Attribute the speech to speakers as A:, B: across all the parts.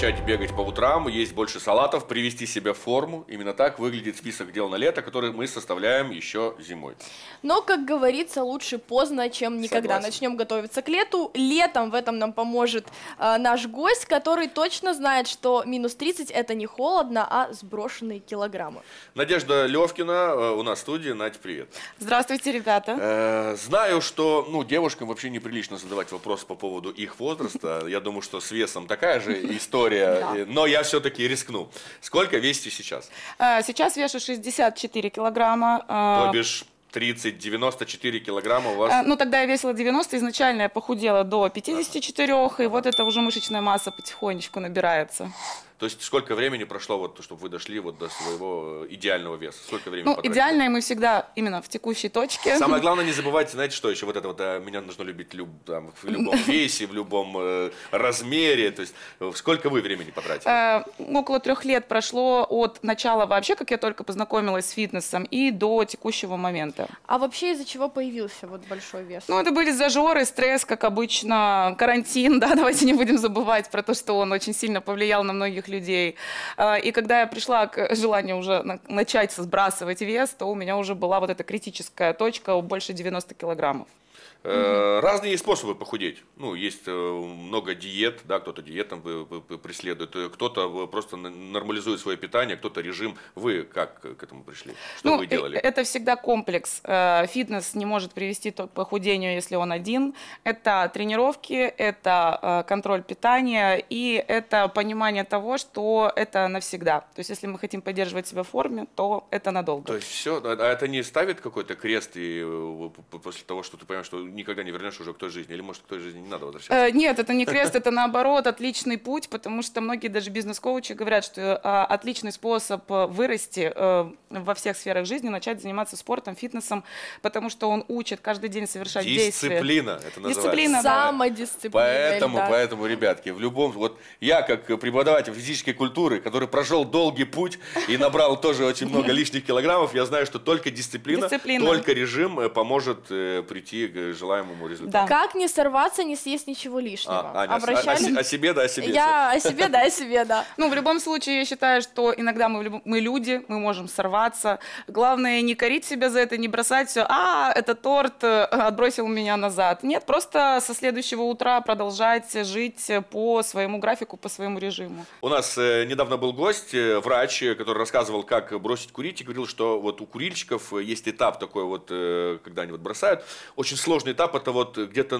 A: начать бегать по утрам, есть больше салатов, привести себя в форму. Именно так выглядит список дел на лето, который мы составляем еще зимой.
B: Но, как говорится, лучше поздно, чем никогда. Согласен. Начнем готовиться к лету. Летом в этом нам поможет э, наш гость, который точно знает, что минус 30 это не холодно, а сброшенные килограммы.
A: Надежда Левкина э, у нас в студии. Надь, привет.
B: Здравствуйте, ребята.
A: Э, знаю, что ну, девушкам вообще неприлично задавать вопрос по поводу их возраста. Я думаю, что с весом такая же история история, да. Э, но я все-таки рискну. Сколько весите сейчас?
C: Э, сейчас вешу 64 килограмма. Э. То бишь
A: 30, 94 килограмма у вас? А, ну,
C: тогда я весила 90, изначально я похудела до 54, ага. и вот эта уже мышечная масса потихонечку набирается.
A: То есть сколько времени прошло, вот, чтобы вы дошли вот до своего э, идеального веса? Сколько времени Ну, потратили? идеальное
C: мы всегда именно в текущей точке. Самое главное,
A: не забывайте, знаете, что еще вот это вот, а, меня нужно любить люб, там, в любом весе, в любом э, размере. То есть э, сколько вы времени потратили? Э,
C: около трех лет прошло от начала вообще, как я только познакомилась с фитнесом, и до текущего момента.
B: А вообще из-за чего появился вот большой вес?
C: Ну, это были зажоры, стресс, как обычно, карантин, да, давайте не будем забывать про то, что он очень сильно повлиял на многих других людей. А, и когда я пришла к желанию уже начать сбрасывать вес, то у меня уже была вот эта критическая точка больше 90 килограммов.
A: Угу. Разные способы похудеть. Ну, есть э, много диет, да, кто-то диетом преследует, э, кто-то просто нормализует свое питание, кто-то режим. Вы как к этому пришли? Что ну, вы делали? Это
C: всегда комплекс. Фитнес не может привести к похудению, если он один. Это тренировки, это контроль питания и это понимание того, что это навсегда. То есть, если мы хотим поддерживать себя в форме, то это надолго. То есть все,
A: а это не ставит какой-то крест и после того, что ты понимаешь, что никогда не вернешь уже к той жизни? Или, может, к той жизни не надо возвращаться? Э, нет, это не крест, это
C: наоборот отличный путь, потому что многие даже бизнес-коучи говорят, что а, отличный способ э, вырасти э, во всех сферах жизни, начать заниматься спортом, фитнесом, потому что он учит каждый день совершать действия. Дисциплина, это называется. Дисциплина, да.
B: Самодисциплина. Поэтому, да.
A: поэтому, ребятки, в любом... Вот я, как преподаватель физической культуры, который прошел долгий путь и набрал тоже очень много лишних килограммов, я знаю, что только дисциплина, дисциплина. только режим поможет прийти к Э, желаемому результату.
B: Да. Как не сорваться, не съесть ничего лишнего? А, Аня, Обращали... о, о себе, да, о себе. Я о себе, да, о себе, да.
C: Ну, в любом случае, я считаю, что иногда мы, мы люди, мы можем сорваться. Главное, не корить себя за это, не бросать все. А, это торт э, отбросил меня назад. Нет, просто со следующего утра продолжать жить по своему графику, по своему режиму.
A: У нас э, недавно был гость, врач, который рассказывал, как бросить курить, и говорил, что вот у курильщиков есть этап такой вот, когда они вот бросают, очень сложно сложный этап это вот где-то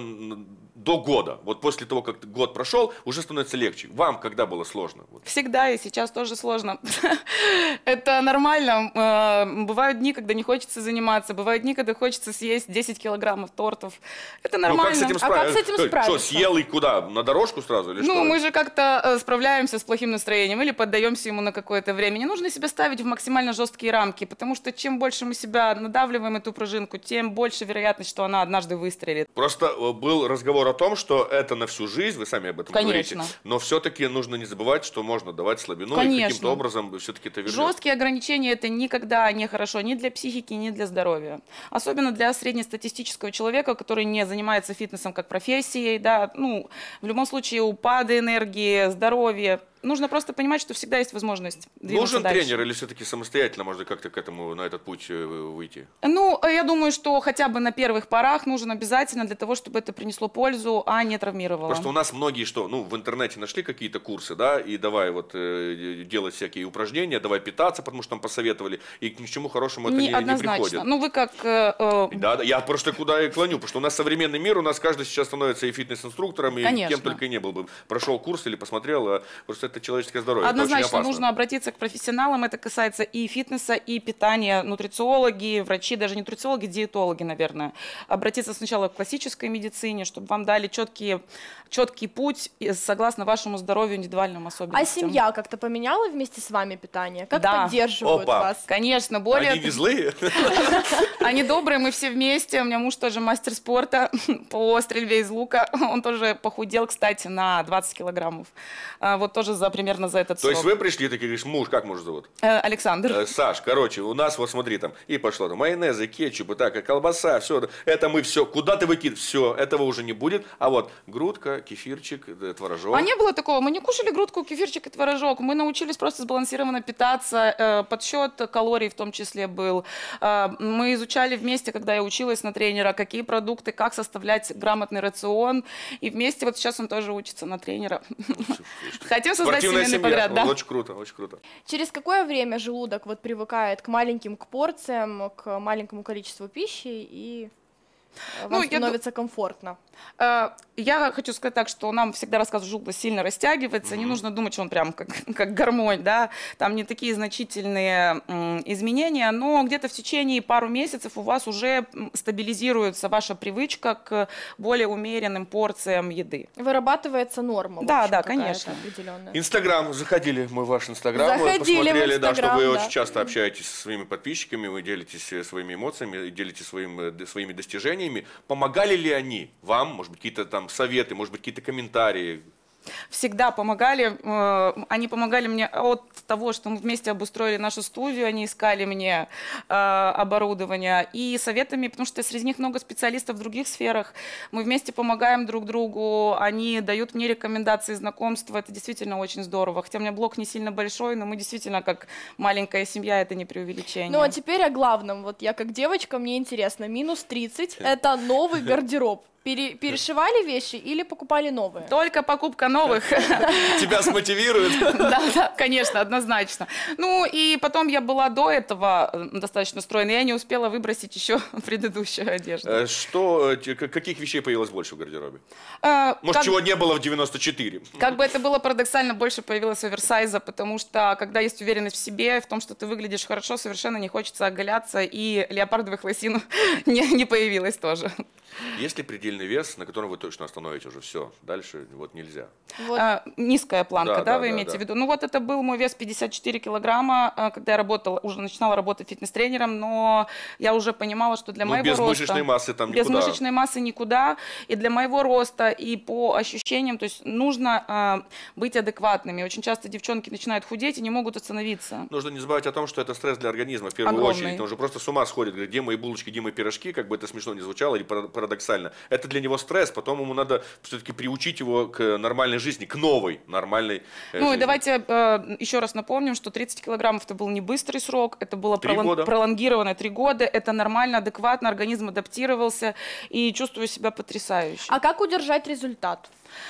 A: до года. Вот после того, как год прошел, уже становится легче. Вам когда было сложно?
C: Всегда и сейчас тоже сложно. Это нормально. Э, бывают дни, когда не хочется заниматься, бывают дни, когда хочется съесть 10 килограммов тортов. Это ну, нормально. а как с этим э, справиться? Что, съел
A: и куда? На дорожку сразу или ну, что? Ну, мы же
C: как-то э, справляемся с плохим настроением или поддаемся ему на какое-то время. Не нужно себя ставить в максимально жесткие рамки, потому что чем больше мы себя надавливаем эту пружинку, тем больше вероятность, что она однажды выстрелит.
A: Просто был разговор о том, что это на всю жизнь, вы сами об этом Конечно. говорите, но все-таки нужно не забывать, что можно давать слабину Конечно. и каким-то образом все-таки это вернет. Жесткие
C: ограничения это никогда не хорошо ни для психики, ни для здоровья. Особенно для среднестатистического человека, который не занимается фитнесом как профессией, да, ну, в любом случае упады энергии, здоровья, нужно просто понимать, что всегда есть возможность двигаться Нужен дальше. тренер или
A: все-таки самостоятельно можно как-то к этому, на этот путь э, выйти?
C: Ну, э, я думаю, что хотя бы на первых порах нужен обязательно для того, чтобы это принесло пользу, а не травмировало. Просто у нас
A: многие что, ну, в интернете нашли какие-то курсы, да, и давай вот э, делать всякие упражнения, давай питаться, потому что там посоветовали, и к ничему хорошему это не, не, однозначно. не приходит. Ну,
C: вы как... Э, э...
A: Да, да, я просто куда и клоню, потому что у нас современный мир, у нас каждый сейчас становится и фитнес-инструктором, и Конечно. кем только и не был бы. Прошел курс или посмотрел, а просто это человеческое здоровье. Однозначно нужно
C: обратиться к профессионалам. Это касается и фитнеса, и питания. Нутрициологи, врачи, даже не нутрициологи, диетологи, наверное. Обратиться сначала к классической медицине, чтобы вам дали четкие, четкий путь согласно вашему здоровью, индивидуальным а особенностям. А семья
B: как-то поменяла вместе с вами питание? Как да. поддерживают Опа. вас? Конечно, более... Они не
A: злые?
C: Они добрые, мы все вместе. У меня муж тоже мастер спорта по стрельбе из лука. Он тоже похудел, кстати, на 20 килограммов. А, вот тоже за примерно за этот То срок. есть вы
A: пришли, такие, говоришь, муж, как муж зовут?
C: Э, Александр. Э,
A: Саш, короче, у нас, вот смотри, там, и пошло там майонезы, кетчупы, так, и колбаса, все, это мы все, куда ты выкид, все, этого уже не будет, а вот грудка, кефирчик, э, творожок. А
C: не было такого, мы не кушали грудку, кефирчик и творожок, мы научились просто сбалансированно питаться, э, подсчет калорий в том числе был. Э, мы изучали вместе, когда я училась на тренера, какие продукты, как составлять грамотный рацион,
B: и вместе, вот сейчас он тоже учится на тренера. Хотим создать спортивная семья. Подряд, да? Очень
A: круто, очень круто.
B: Через какое время желудок вот привыкает к маленьким к порциям, к маленькому количеству пищи и ну, вам ну, становится я... комфортно? Э,
C: я хочу сказать так, что нам всегда рассказ жугла сильно растягивается, mm-hmm. не нужно думать, что он прям как, как гармонь, да, там не такие значительные изменения, но где-то в течение пару месяцев у вас уже стабилизируется ваша привычка к более умеренным порциям еды.
B: Вырабатывается норма. Да, общем, да, конечно.
A: Инстаграм, заходили мы в ваш Инстаграм, посмотрели, в да, что вы да. очень часто общаетесь со своими подписчиками, вы делитесь э, своими эмоциями, делитесь своим, э, своими достижениями. Помогали ли они вам? Может быть, какие-то там советы, может быть, какие-то комментарии?
C: всегда помогали. Э, они помогали мне от того, что мы вместе обустроили нашу студию, они искали мне э, оборудование и советами, потому что среди них много специалистов в других сферах. Мы вместе помогаем друг другу, они дают мне рекомендации, знакомства. Это действительно очень здорово. Хотя у меня блок не сильно большой, но мы действительно как маленькая семья, это не преувеличение. Ну а
B: теперь о главном. Вот я как девочка, мне интересно. Минус 30 — это новый гардероб. Пере- перешивали вещи или покупали новые? Только покупка новых.
C: Тебя
A: смотивирует?
C: Да, да, конечно, однозначно. Ну и потом я была до этого э, достаточно стройной, я не успела выбросить еще предыдущую одежду.
A: Э, что, э, каких вещей появилось больше в гардеробе?
C: Может, чего не было
A: в 94?
C: Как бы это было парадоксально, больше появилось оверсайза, потому что когда есть уверенность в себе, в том, что ты выглядишь хорошо, совершенно не хочется оголяться, и леопардовых лосин не, не появилось тоже.
A: Есть ли предельно предельный вес, на котором вы точно остановите уже все. Дальше вот нельзя.
C: Вот. А, низкая планка, да, да, да вы да, имеете да. в виду? Ну вот это был мой вес 54 килограмма, а, когда я работала, уже начинала работать фитнес-тренером, но я уже понимала, что для ну, моего без роста... без мышечной массы там без никуда. Без мышечной массы никуда. И для моего роста, и по ощущениям, то есть нужно э, быть адекватными. Очень часто девчонки начинают худеть и не могут остановиться.
A: Нужно не забывать о том, что это стресс для организма в первую Огромный. очередь. Он уже просто с ума сходит. Говорит, где мои булочки, где мои пирожки, как бы это смешно не звучало или парадоксально. Это это для него стресс, потом ему надо все-таки приучить его к нормальной жизни, к новой нормальной э, Ну жизни. и давайте
C: э, еще раз напомним, что 30 килограммов это был не быстрый срок, это было пролон... года. пролонгировано 3 года, это нормально, адекватно, организм адаптировался и чувствую себя потрясающе.
B: А как удержать
C: результат?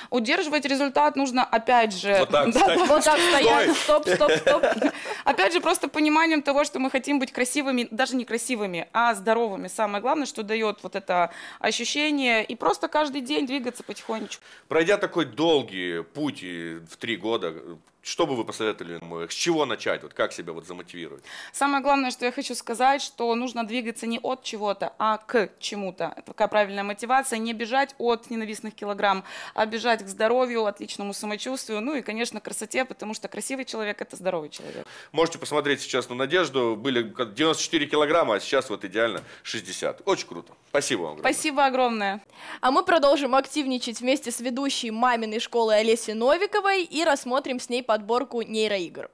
C: Удерживать результат нужно, опять же... Вот так, да, вот так стоять, стоп, стоп, стоп. Опять же, просто пониманием того, что мы хотим быть красивыми, даже не красивыми, а здоровыми. Самое главное, что дает вот это ощущение Э, и просто каждый день двигаться потихонечку.
A: Пройдя такой долгий путь в три года, что бы вы посоветовали ему? С чего начать? Вот как себя вот замотивировать?
C: Самое главное, что я хочу сказать, что нужно двигаться не от чего-то, а к чему-то. Это такая правильная мотивация. Не бежать от ненавистных килограмм, а бежать к здоровью, отличному самочувствию, ну и, конечно, красоте, потому что красивый человек – это здоровый человек.
A: Можете посмотреть сейчас на Надежду. Были 94 килограмма, а сейчас вот идеально 60. Очень круто. Спасибо вам огромное.
B: Спасибо огромное. А мы продолжим активничать вместе с ведущей маминой школы Олеси Новиковой и рассмотрим с ней под подборку нейроигр.